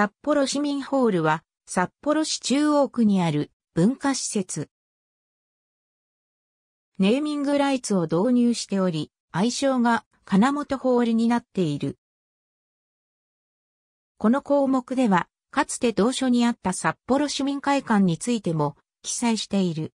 札幌市民ホールは、札幌市中央区にある文化施設。ネーミングライツを導入しており、愛称が金本ホールになっている。この項目では、かつて同書にあった札幌市民会館についても記載している。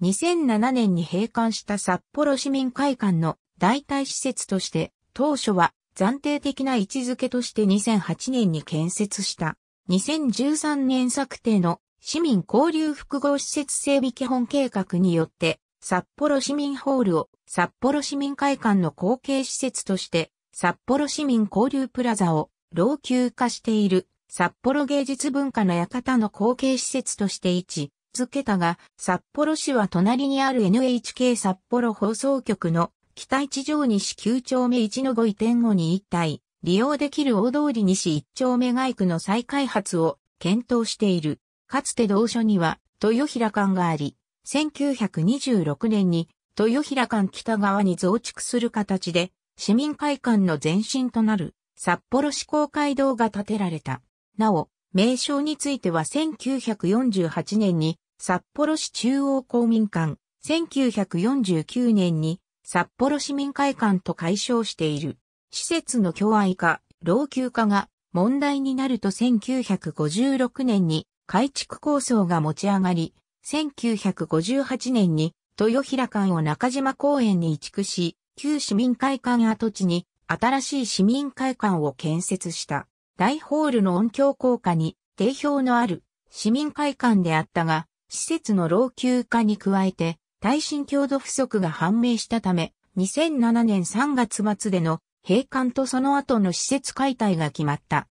2007年に閉館した札幌市民会館の代替施設として、当初は暫定的な位置づけとして2008年に建設した。2013年策定の市民交流複合施設整備基本計画によって、札幌市民ホールを札幌市民会館の後継施設として、札幌市民交流プラザを老朽化している札幌芸術文化の館の後継施設として位置づけたが、札幌市は隣にある NHK 札幌放送局の北一条西9丁目1の5移転後に一体、利用できる大通り西1丁目外区の再開発を検討している。かつて同所には、豊平館があり、1926年に豊平館北側に増築する形で、市民会館の前身となる札幌市公会堂が建てられた。なお、名称については1948年に札幌市中央公民館、1949年に札幌市民会館と解消している。施設の共愛化、老朽化が問題になると1956年に改築構想が持ち上がり、1958年に豊平館を中島公園に移築し、旧市民会館跡地に新しい市民会館を建設した。大ホールの音響効果に定評のある市民会館であったが、施設の老朽化に加えて耐震強度不足が判明したため、2007年3月末での閉館とその後の施設解体が決まった。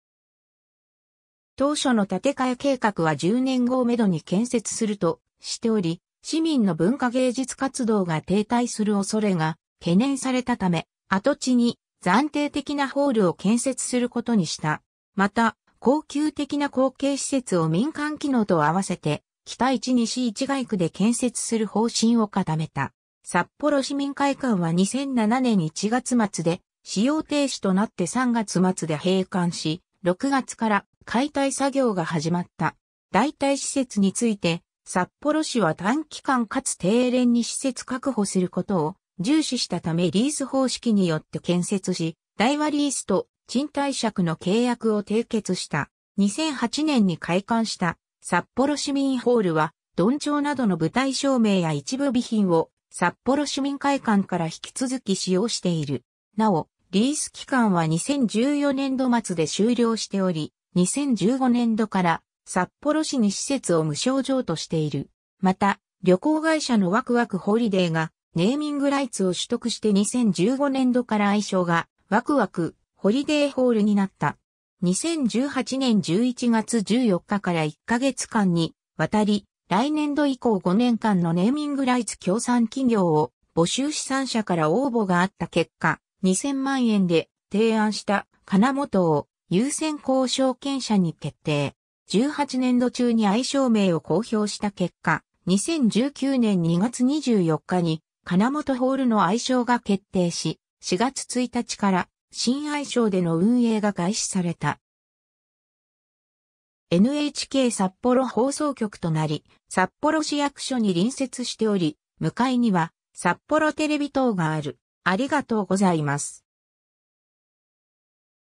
当初の建て替え計画は10年後をめどに建設するとしており、市民の文化芸術活動が停滞する恐れが懸念されたため、跡地に暫定的なホールを建設することにした。また、高級的な後継施設を民間機能と合わせて北一西一街区で建設する方針を固めた。札幌市民会館は2007年1月末で使用停止となって3月末で閉館し、6月から解体作業が始まった。代替施設について、札幌市は短期間かつ低廉に施設確保することを重視したためリース方式によって建設し、大和リースと賃貸借の契約を締結した。2008年に開館した札幌市民ホールは、ドンチョウなどの舞台照明や一部備品を札幌市民会館から引き続き使用している。なお、リース期間は2014年度末で終了しており、2015年度から札幌市に施設を無償譲渡している。また、旅行会社のワクワクホリデーがネーミングライツを取得して2015年度から愛称がワクワクホリデーホールになった。2018年11月14日から1ヶ月間にわたり、来年度以降5年間のネーミングライツ協賛企業を募集資産者から応募があった結果、2000万円で提案した金本を優先交渉権者に決定。18年度中に愛称名を公表した結果、2019年2月24日に金本ホールの愛称が決定し、4月1日から新愛称での運営が開始された。NHK 札幌放送局となり、札幌市役所に隣接しており、向かいには札幌テレビ等がある。ありがとうございます。